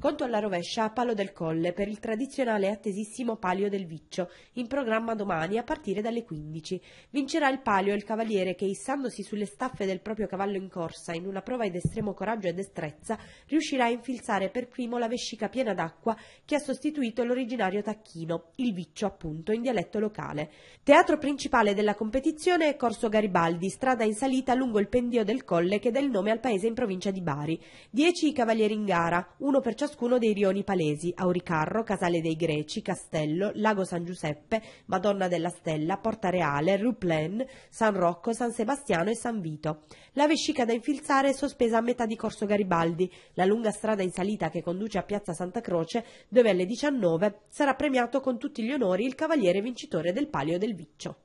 Conto alla rovescia a Palo del Colle per il tradizionale e attesissimo Palio del Viccio, in programma domani a partire dalle 15. Vincerà il Palio il cavaliere che, issandosi sulle staffe del proprio cavallo in corsa in una prova ed estremo coraggio e destrezza, riuscirà a infilzare per primo la vescica piena d'acqua che ha sostituito l'originario tacchino, il Viccio appunto, in dialetto locale. Teatro principale della competizione è Corso Garibaldi, strada in salita lungo il pendio del Colle che dà il nome al paese in provincia di Bari. Dieci i cavalieri in gara, uno per ciascuno ciascuno dei rioni palesi, Auricarro, Casale dei Greci, Castello, Lago San Giuseppe, Madonna della Stella, Porta Reale, Ruplen, San Rocco, San Sebastiano e San Vito. La vescica da infilzare è sospesa a metà di Corso Garibaldi, la lunga strada in salita che conduce a Piazza Santa Croce, dove alle 19 sarà premiato con tutti gli onori il cavaliere vincitore del Palio del Viccio.